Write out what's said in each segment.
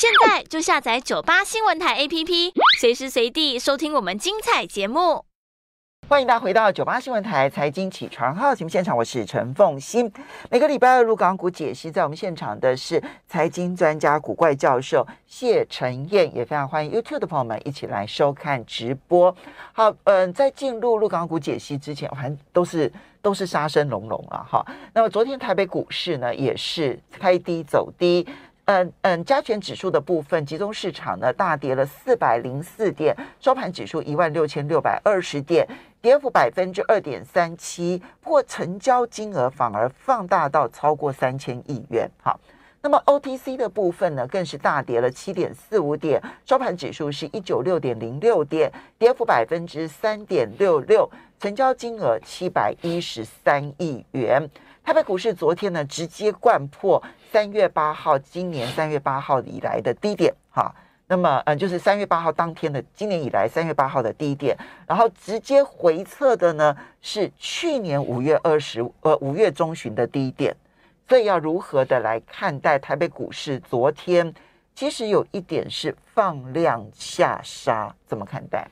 现在就下载九八新闻台 APP，随时随地收听我们精彩节目。欢迎大家回到九八新闻台财经起床号节目现场，我是陈凤欣。每个礼拜二入港股解析，在我们现场的是财经专家古怪教授谢晨燕，也非常欢迎 YouTube 的朋友们一起来收看直播。好，嗯，在进入入港股解析之前，还都是都是杀声隆隆啊，哈。那么昨天台北股市呢，也是开低走低。嗯嗯，加权指数的部分，集中市场呢大跌了四百零四点，收盘指数一万六千六百二十点，跌幅百分之二点三七。不过成交金额反而放大到超过三千亿元。好，那么 OTC 的部分呢，更是大跌了七点四五点，收盘指数是一九六点零六点，跌幅百分之三点六六，成交金额七百一十三亿元。台北股市昨天呢，直接灌破三月八号，今年三月八号以来的低点，哈。那么，嗯，就是三月八号当天的今年以来三月八号的低点，然后直接回测的呢是去年五月二十，呃，五月中旬的低点。所以要如何的来看待台北股市昨天？其实有一点是放量下杀，怎么看待？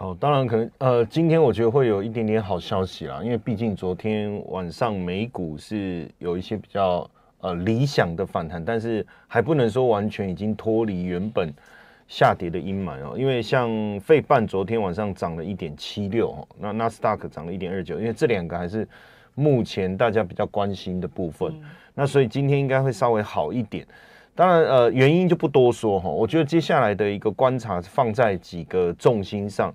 哦，当然可能，呃，今天我觉得会有一点点好消息啦，因为毕竟昨天晚上美股是有一些比较呃理想的反弹，但是还不能说完全已经脱离原本下跌的阴霾哦，因为像费半昨天晚上涨了一点七六那纳斯达克涨了一点二九，因为这两个还是目前大家比较关心的部分，那所以今天应该会稍微好一点。当然，呃，原因就不多说哈。我觉得接下来的一个观察放在几个重心上。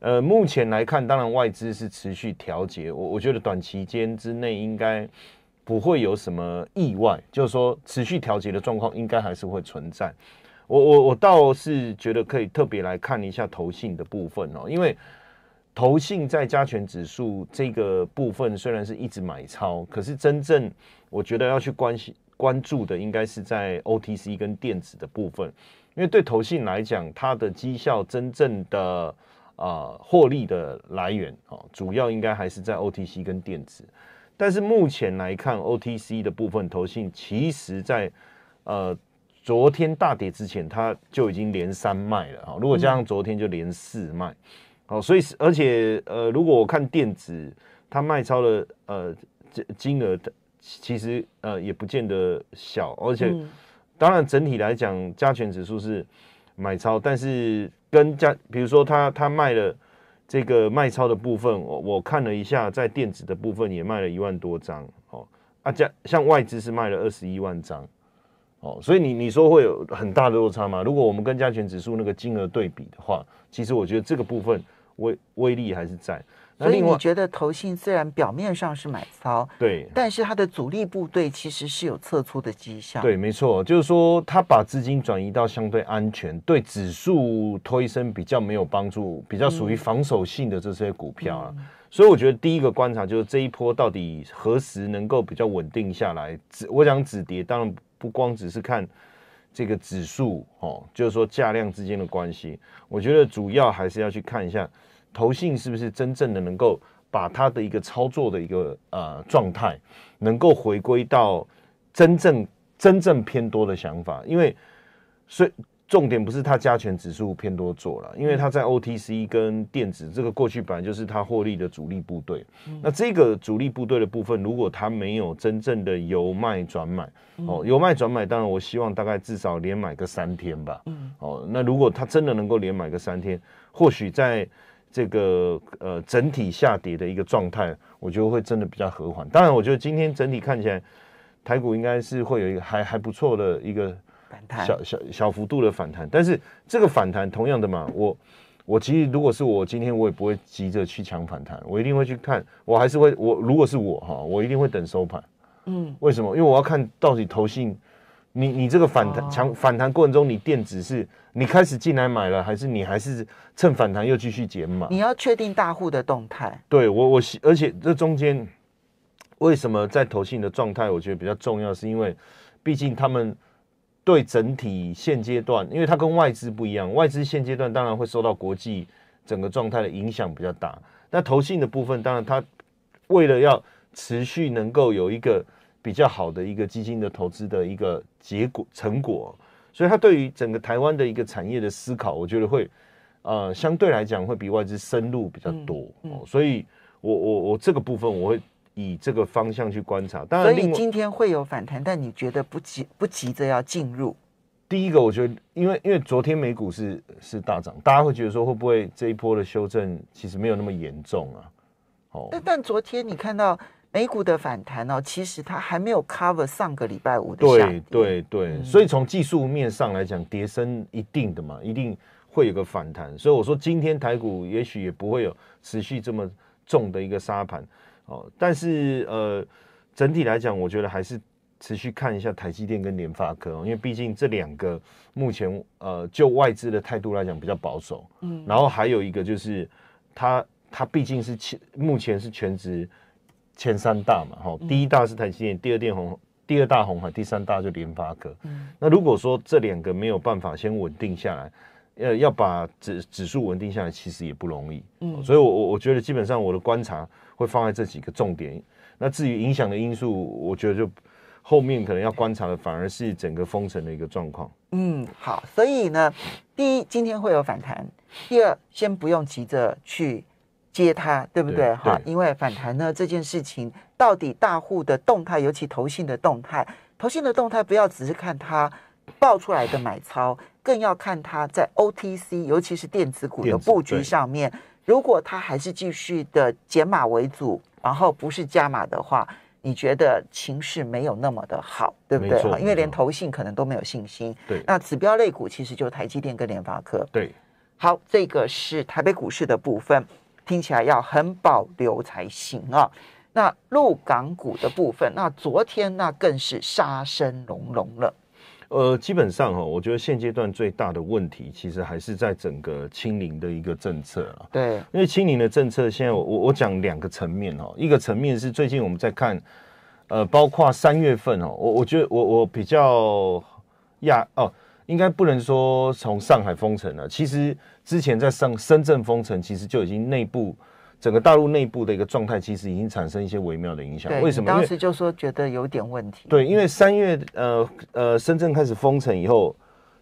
呃，目前来看，当然外资是持续调节，我我觉得短期间之内应该不会有什么意外，就是说持续调节的状况应该还是会存在。我我我倒是觉得可以特别来看一下投信的部分哦，因为投信在加权指数这个部分虽然是一直买超，可是真正我觉得要去关心。关注的应该是在 OTC 跟电子的部分，因为对投信来讲，它的绩效真正的啊获利的来源啊，主要应该还是在 OTC 跟电子。但是目前来看，OTC 的部分投信其实在呃昨天大跌之前，它就已经连三卖了啊。如果加上昨天就连四卖，哦，所以而且呃，如果我看电子，它卖超了呃这金额的。其实呃也不见得小，而且当然整体来讲加权指数是买超，但是跟加比如说他他卖了这个卖超的部分，我我看了一下，在电子的部分也卖了一万多张哦，啊加像外资是卖了二十一万张哦，所以你你说会有很大的落差吗？如果我们跟加权指数那个金额对比的话，其实我觉得这个部分威威力还是在。所以你觉得投信虽然表面上是买超，对，但是它的主力部队其实是有撤出的迹象。对，没错，就是说它把资金转移到相对安全、对指数推升比较没有帮助、比较属于防守性的这些股票啊。所以我觉得第一个观察就是这一波到底何时能够比较稳定下来？止，我想止跌，当然不光只是看这个指数哦，就是说价量之间的关系。我觉得主要还是要去看一下。投信是不是真正的能够把它的一个操作的一个呃状态，能够回归到真正真正偏多的想法？因为所以重点不是它加权指数偏多做了，因为它在 OTC 跟电子这个过去本来就是它获利的主力部队。那这个主力部队的部分，如果它没有真正的由卖转买哦，由卖转买，当然我希望大概至少连买个三天吧。嗯，哦，那如果它真的能够连买个三天，或许在这个呃整体下跌的一个状态，我觉得会真的比较和缓。当然，我觉得今天整体看起来，台股应该是会有一个还还不错的一个反弹，小小小幅度的反弹。但是这个反弹，同样的嘛，我我其实如果是我今天，我也不会急着去抢反弹，我一定会去看，我还是会我如果是我哈，我一定会等收盘。嗯，为什么？因为我要看到底投信。你你这个反弹强反弹过程中，你垫子是你开始进来买了，还是你还是趁反弹又继续减码？你要确定大户的动态。对我我而且这中间为什么在投信的状态，我觉得比较重要，是因为毕竟他们对整体现阶段，因为它跟外资不一样，外资现阶段当然会受到国际整个状态的影响比较大。那投信的部分，当然它为了要持续能够有一个。比较好的一个基金的投资的一个结果成果，所以他对于整个台湾的一个产业的思考，我觉得会呃相对来讲会比外资深入比较多。所以，我我我这个部分我会以这个方向去观察。当然，所以今天会有反弹，但你觉得不急不急着要进入？第一个，我觉得因为因为昨天美股是是大涨，大家会觉得说会不会这一波的修正其实没有那么严重啊？哦，但但昨天你看到。美股的反弹哦，其实它还没有 cover 上个礼拜五的。对对对，所以从技术面上来讲，跌升一定的嘛，一定会有个反弹。所以我说今天台股也许也不会有持续这么重的一个沙盘哦。但是呃，整体来讲，我觉得还是持续看一下台积电跟联发科，因为毕竟这两个目前呃，就外资的态度来讲比较保守。嗯，然后还有一个就是它它毕竟是目前是全职。前三大嘛，哈，第一大是台积电，第二电红第二大红海，第三大就联发科。嗯，那如果说这两个没有办法先稳定下来，要要把指指数稳定下来，其实也不容易。嗯，所以，我我我觉得基本上我的观察会放在这几个重点。那至于影响的因素，我觉得就后面可能要观察的，反而是整个封城的一个状况。嗯，好，所以呢，第一今天会有反弹，第二先不用急着去。接它对不对哈？因为反弹呢这件事情，到底大户的动态，尤其投信的动态，投信的动态不要只是看它爆出来的买超，更要看它在 OTC，尤其是电子股的布局上面。如果它还是继续的减码为主，然后不是加码的话，你觉得情绪没有那么的好，对不对？因为连投信可能都没有信心。对。那指标类股其实就是台积电跟联发科。对。好，这个是台北股市的部分。听起来要很保留才行啊。那陆港股的部分，那昨天那更是杀声隆隆了。呃，基本上哈，我觉得现阶段最大的问题其实还是在整个清零的一个政策啊。对，因为清零的政策现在我我讲两个层面哦，一个层面是最近我们在看，呃，包括三月份哦，我我觉得我我比较亚哦，应该不能说从上海封城了，其实。之前在上深圳封城，其实就已经内部整个大陆内部的一个状态，其实已经产生一些微妙的影响。为什么？当时就说觉得有点问题。对，因为三月呃呃深圳开始封城以后，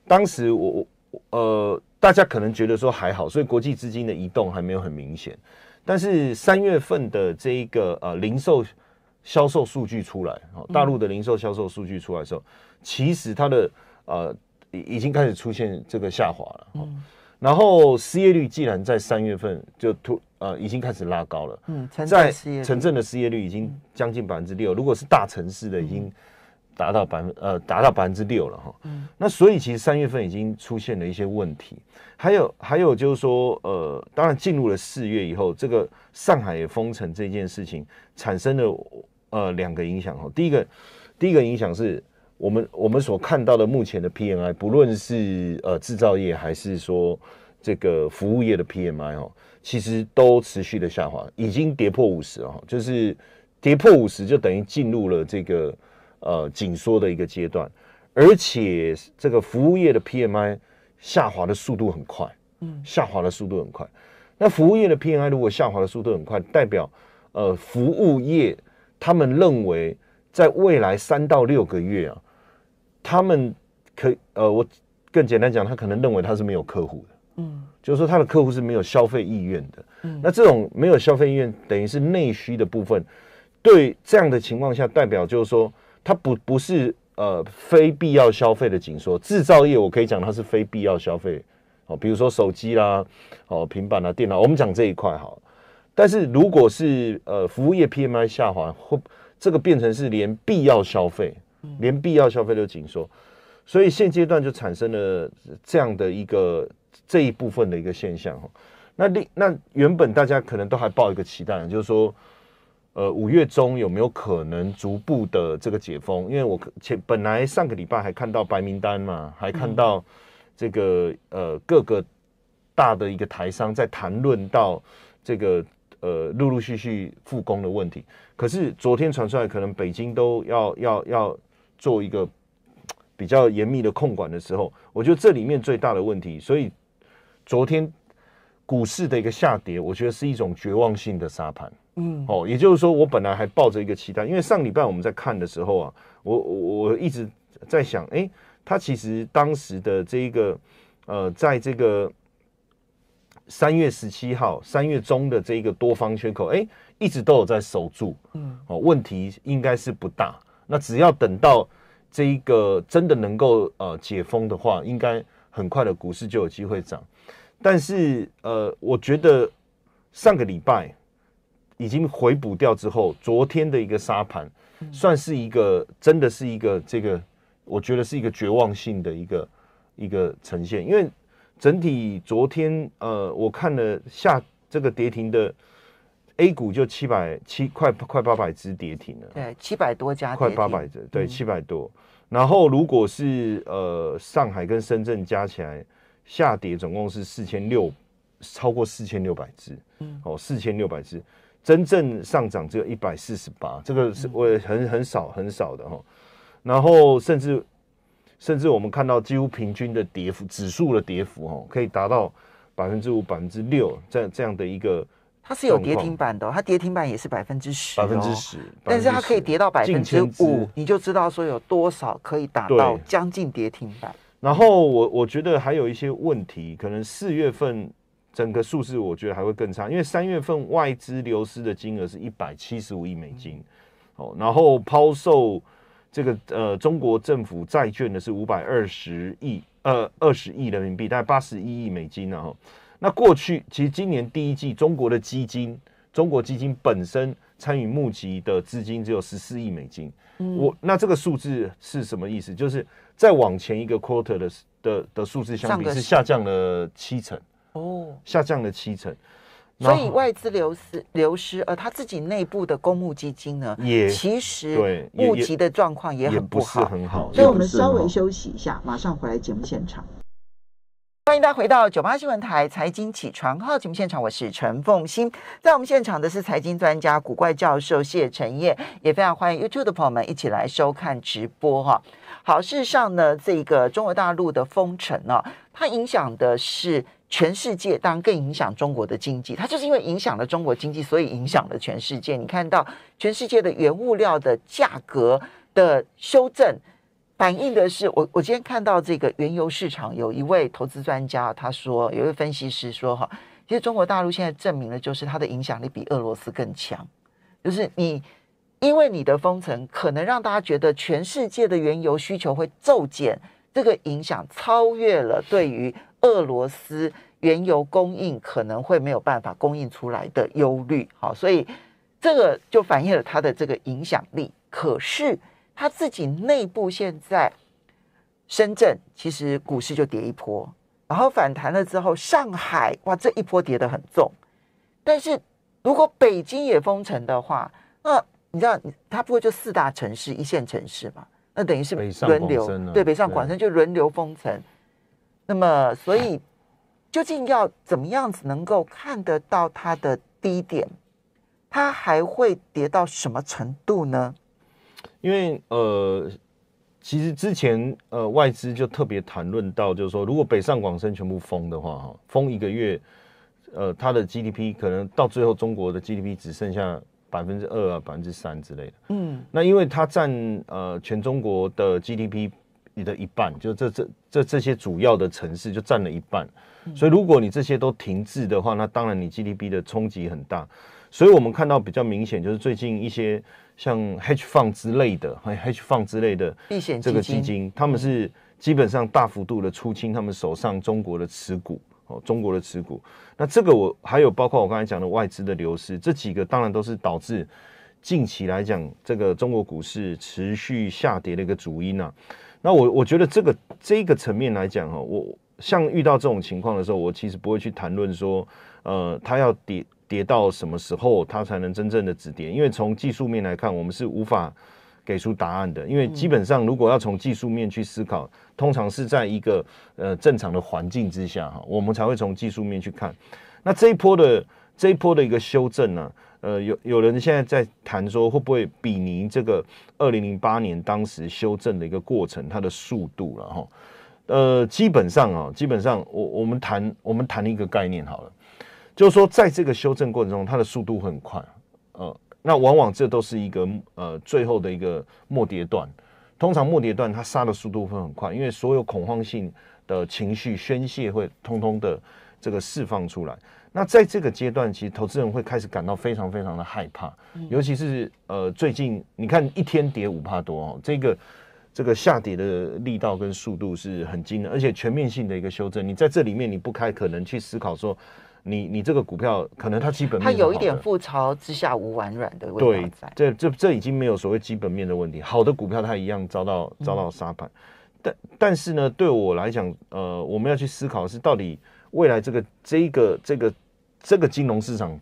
当时我我呃大家可能觉得说还好，所以国际资金的移动还没有很明显。但是三月份的这一个呃零售销售数据出来，大陆的零售销售数据出来的时候，其实它的呃已已经开始出现这个下滑了。嗯。然后失业率既然在三月份就突呃已经开始拉高了，嗯，在城镇的失业率已经将近百分之六，如果是大城市的已经达到百分呃达到百分之六了哈，嗯，那所以其实三月份已经出现了一些问题，还有还有就是说呃，当然进入了四月以后，这个上海封城这件事情产生了呃两个影响哈，第一个第一个影响是。我们我们所看到的目前的 PMI，不论是呃制造业还是说这个服务业的 PMI 哦，其实都持续的下滑，已经跌破五十啊，就是跌破五十就等于进入了这个呃紧缩的一个阶段，而且这个服务业的 PMI 下滑的速度很快，嗯，下滑的速度很快。那服务业的 PMI 如果下滑的速度很快，代表呃服务业他们认为在未来三到六个月啊。他们可呃，我更简单讲，他可能认为他是没有客户的，嗯，就是说他的客户是没有消费意愿的，嗯，那这种没有消费意愿，等于是内需的部分。对，这样的情况下，代表就是说，它不不是呃非必要消费的紧缩，制造业我可以讲它是非必要消费，哦，比如说手机啦，哦，平板啊，电脑，我们讲这一块好。但是如果是呃服务业 PMI 下滑，或这个变成是连必要消费。连必要消费都紧缩，所以现阶段就产生了这样的一个这一部分的一个现象哈。那另那原本大家可能都还抱一个期待，就是说，呃，五月中有没有可能逐步的这个解封？因为我前本来上个礼拜还看到白名单嘛，还看到这个呃各个大的一个台商在谈论到这个呃陆陆续续复工的问题。可是昨天传出来，可能北京都要要要。做一个 比较严密的控管的时候，我觉得这里面最大的问题，所以昨天股市的一个下跌，我觉得是一种绝望性的沙盘。嗯，哦，也就是说，我本来还抱着一个期待，因为上礼拜我们在看的时候啊，我我一直在想，哎，它其实当时的这一个呃，在这个三月十七号、三月中的这一个多方缺口，哎，一直都有在守住。嗯，哦，问题应该是不大。那只要等到这一个真的能够呃解封的话，应该很快的股市就有机会涨。但是呃，我觉得上个礼拜已经回补掉之后，昨天的一个沙盘算是一个真的是一个这个我觉得是一个绝望性的一个一个呈现，因为整体昨天呃我看了下这个跌停的。A 股就七百七，快快八百只跌停了。对，七百多家。快八百只，对，七百多。然后，如果是呃，上海跟深圳加起来下跌，总共是四千六，超过四千六百只。嗯，哦，四千六百只，真正上涨只有一百四十八，这个是我也很很少很少的哈。然后，甚至甚至我们看到几乎平均的跌幅，指数的跌幅哦，可以达到百分之五、百分之六，这这样的一个。它是有跌停板的，它跌停板也是百分之十，百分之十，但是它可以跌到百分之五，你就知道说有多少可以达到将近跌停板。然后我我觉得还有一些问题，可能四月份整个数字我觉得还会更差，因为三月份外资流失的金额是一百七十五亿美金，哦，然后抛售这个呃中国政府债券的是五百二十亿，呃二十亿人民币，大概八十一亿美金呢、哈。那过去其实今年第一季中国的基金，中国基金本身参与募集的资金只有十四亿美金。我那这个数字是什么意思？就是再往前一个 quarter 的的的数字相比是下降了七成。哦，下降了七成。所以外资流失流失，而他自己内部的公募基金呢，也其实募集的状况也很不好。所以我们稍微休息一下，马上回来节目现场。欢迎大家回到九八新闻台财经起床号节目现场，我是陈凤欣。在我们现场的是财经专家古怪教授谢承烨，也非常欢迎 YouTube 的朋友们一起来收看直播哈。好，事实上呢，这个中国大陆的封城呢，它影响的是全世界，当然更影响中国的经济。它就是因为影响了中国经济，所以影响了全世界。你看到全世界的原物料的价格的修正。反映的是，我我今天看到这个原油市场，有一位投资专家，他说，有一位分析师说，哈，其实中国大陆现在证明了，就是它的影响力比俄罗斯更强，就是你因为你的封城，可能让大家觉得全世界的原油需求会骤减，这个影响超越了对于俄罗斯原油供应可能会没有办法供应出来的忧虑，好，所以这个就反映了他的这个影响力，可是。他自己内部现在，深圳其实股市就跌一波，然后反弹了之后，上海哇这一波跌得很重。但是如果北京也封城的话，那你知道，他不会就四大城市一线城市嘛？那等于是轮流对北上广深就轮流封城。那么，所以 究竟要怎么样子能够看得到它的低点？它还会跌到什么程度呢？因为呃，其实之前呃，外资就特别谈论到，就是说，如果北上广深全部封的话，哈，封一个月，呃，它的 GDP 可能到最后中国的 GDP 只剩下百分之二啊，百分之三之类的。嗯。那因为它占呃全中国的 GDP 的一半，就这这这这些主要的城市就占了一半，所以如果你这些都停滞的话，那当然你 GDP 的冲击很大。所以，我们看到比较明显就是最近一些像 hedge fund 之类的，哎，hedge fund 之类的这个基金，他们是基本上大幅度的出清他们手上中国的持股哦，中国的持股。那这个我还有包括我刚才讲的外资的流失，这几个当然都是导致近期来讲这个中国股市持续下跌的一个主因啊。那我我觉得这个这个层面来讲哈，我像遇到这种情况的时候，我其实不会去谈论说，呃，它要跌。跌到什么时候，它才能真正的止跌？因为从技术面来看，我们是无法给出答案的。因为基本上，如果要从技术面去思考，通常是在一个呃正常的环境之下哈，我们才会从技术面去看。那这一波的这一波的一个修正呢？呃，有有人现在在谈说，会不会比您这个二零零八年当时修正的一个过程，它的速度了哈？呃，基本上啊，基本上我我们谈我们谈一个概念好了。就是说，在这个修正过程中，它的速度很快，呃，那往往这都是一个呃最后的一个末跌段。通常末跌段它杀的速度会很快，因为所有恐慌性的情绪宣泄会通通的这个释放出来。那在这个阶段，其实投资人会开始感到非常非常的害怕，尤其是呃最近你看一天跌五帕多，哦，这个这个下跌的力道跟速度是很惊人，而且全面性的一个修正。你在这里面，你不开可能去思考说。你你这个股票可能它基本面，它有一点覆巢之下无完卵的问题。对，这这这已经没有所谓基本面的问题，好的股票它一样遭到遭到杀盘。但但是呢，对我来讲，呃，我们要去思考是到底未来这个这一个这个这个金融市场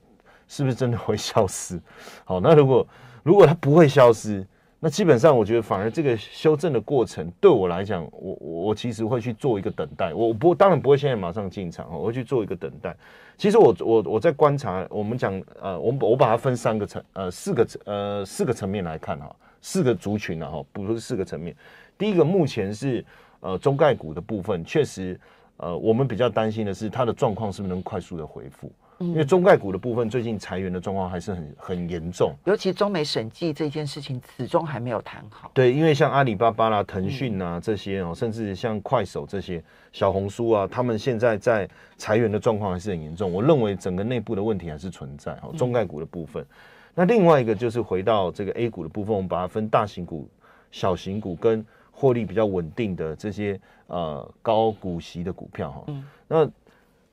是不是真的会消失？好，那如果如果它不会消失。那基本上，我觉得反而这个修正的过程，对我来讲，我我其实会去做一个等待。我不当然不会现在马上进场，我会去做一个等待。其实我我我在观察，我们讲呃，我我把它分三个层呃四个呃四个层面来看哈，四个族群了哈，不是四个层面。第一个目前是呃中概股的部分，确实呃我们比较担心的是它的状况是不是能快速的恢复。因为中概股的部分，最近裁员的状况还是很很严重，尤其中美审计这件事情始终还没有谈好。对，因为像阿里巴巴啦、腾讯啊这些哦，甚至像快手这些、小红书啊，他们现在在裁员的状况还是很严重。我认为整个内部的问题还是存在。哦，中概股的部分，那另外一个就是回到这个 A 股的部分，我们把它分大型股、小型股跟获利比较稳定的这些呃高股息的股票哈。嗯。那。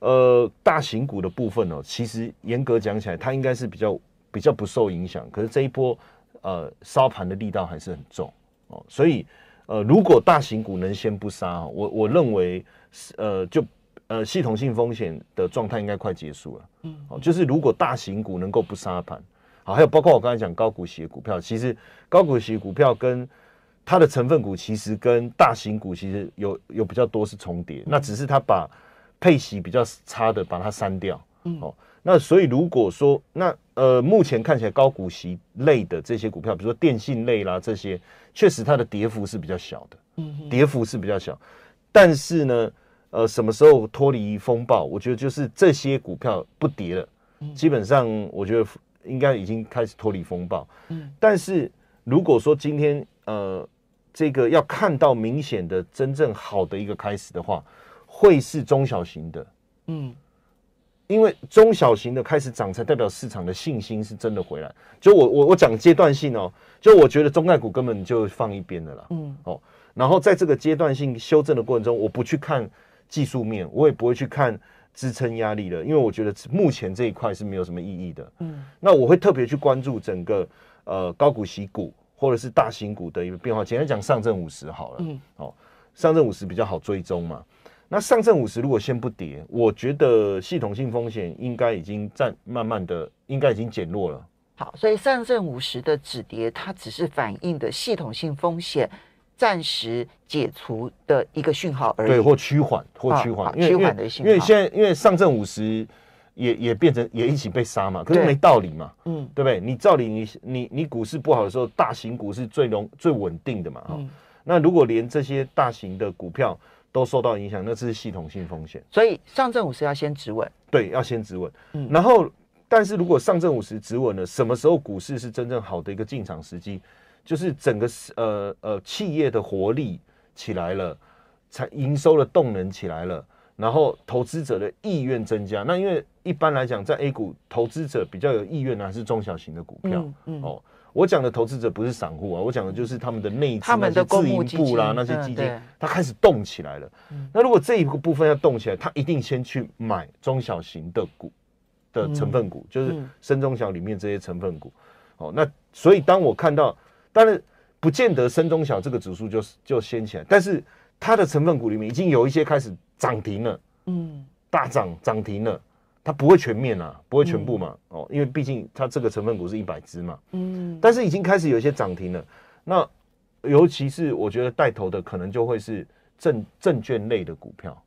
呃，大型股的部分呢，其实严格讲起来，它应该是比较比较不受影响。可是这一波呃烧盘的力道还是很重哦，所以呃，如果大型股能先不杀，我我认为呃，就呃系统性风险的状态应该快结束了。嗯，哦，就是如果大型股能够不杀盘，好，还有包括我刚才讲高股息股票，其实高股息股票跟它的成分股其实跟大型股其实有有比较多是重叠，那只是它把。配息比较差的，把它删掉。那所以如果说那呃，目前看起来高股息类的这些股票，比如说电信类啦这些，确实它的跌幅是比较小的。嗯，跌幅是比较小。但是呢，呃，什么时候脱离风暴？我觉得就是这些股票不跌了，基本上我觉得应该已经开始脱离风暴。嗯，但是如果说今天呃，这个要看到明显的真正好的一个开始的话。会是中小型的，嗯，因为中小型的开始涨，才代表市场的信心是真的回来。就我我我讲阶段性哦，就我觉得中概股根本就放一边的啦，嗯哦，然后在这个阶段性修正的过程中，我不去看技术面，我也不会去看支撑压力的，因为我觉得目前这一块是没有什么意义的，嗯，那我会特别去关注整个呃高股息股或者是大型股的一个变化，简单讲上证五十好了，嗯哦，上证五十比较好追踪嘛。那上证五十如果先不跌，我觉得系统性风险应该已经暂慢慢的应该已经减弱了。好，所以上证五十的止跌，它只是反映的系统性风险暂时解除的一个讯号而已。对，或趋缓或趋缓，缓的信号。因为现在因为上证五十也也变成也一起被杀嘛，可是没道理嘛，嗯，对不对？你照理你你你股市不好的时候，大型股是最容最稳定的嘛，哈。那如果连这些大型的股票，都受到影响，那这是系统性风险，所以上证五十要先止稳，对，要先止稳。嗯，然后，但是如果上证五十止稳了，什么时候股市是真正好的一个进场时机？就是整个呃呃企业的活力起来了，才营收的动能起来了，然后投资者的意愿增加。那因为一般来讲，在 A 股投资者比较有意愿的还是中小型的股票，嗯哦。我讲的投资者不是散户啊，我讲的就是他们的内资、自营部啦，那些基金，它开始动起来了。那如果这一个部分要动起来，它一定先去买中小型的股的成分股，就是深中小里面这些成分股。哦，那所以当我看到，当然不见得深中小这个指数就就掀起来，但是它的成分股里面已经有一些开始涨停了，嗯，大涨涨停了。它不会全面啊，不会全部嘛，哦，因为毕竟它这个成分股是一百只嘛，嗯，但是已经开始有一些涨停了，那尤其是我觉得带头的可能就会是证证券类的股票，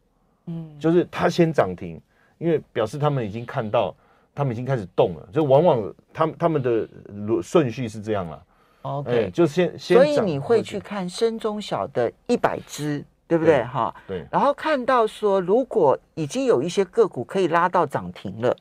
嗯，就是它先涨停，因为表示他们已经看到，他们已经开始动了，就往往他们他们的顺序是这样了，OK，就先先，所以你会去看深中小的一百只。对不对？哈，对。然后看到说，如果已经有一些个股可以拉到涨停了，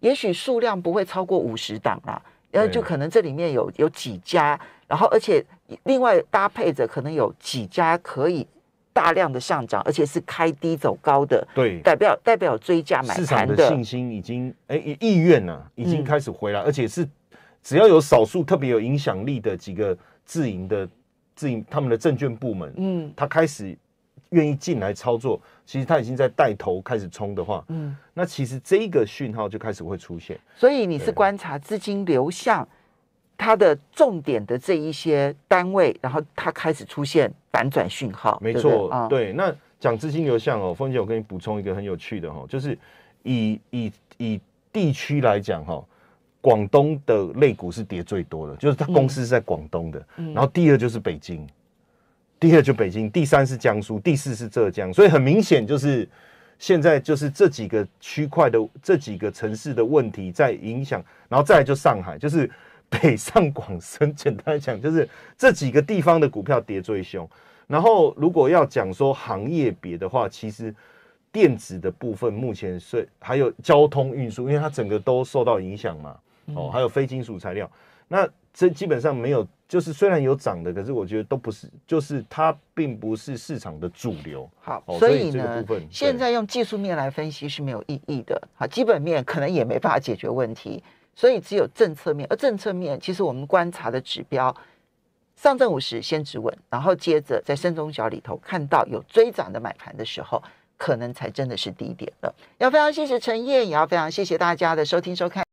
也许数量不会超过五十档啦，然后就可能这里面有有几家，然后而且另外搭配着，可能有几家可以大量的上涨，而且是开低走高的，对，代表代表追价买场的信心已经哎意愿啊，已经开始回来，而且是只要有少数特别有影响力的几个自营的自营他们的证券部门，嗯，他开始。愿意进来操作，其实他已经在带头开始冲的话，嗯，那其实这个讯号就开始会出现。所以你是观察资金流向，它的重点的这一些单位，然后它开始出现反转讯号，没错，对。那讲资金流向哦，凤姐，我给你补充一个很有趣的哈，就是以以以地区来讲哈，广东的肋股是跌最多的，就是它公司是在广东的，然后第二就是北京。第二就北京，第三是江苏，第四是浙江，所以很明显就是现在就是这几个区块的这几个城市的问题在影响，然后再来就上海，就是北上广深，简单讲就是这几个地方的股票跌最凶。然后如果要讲说行业别的话，其实电子的部分目前是还有交通运输，因为它整个都受到影响嘛。哦，还有非金属材料，那这基本上没有。就是虽然有涨的，可是我觉得都不是，就是它并不是市场的主流。好，所以呢，现在用技术面来分析是没有意义的。好，基本面可能也没办法解决问题，所以只有政策面。而政策面，其实我们观察的指标，上证五十先止稳，然后接着在深中小里头看到有追涨的买盘的时候，可能才真的是低点了。要非常谢谢陈燕，也要非常谢谢大家的收听收看。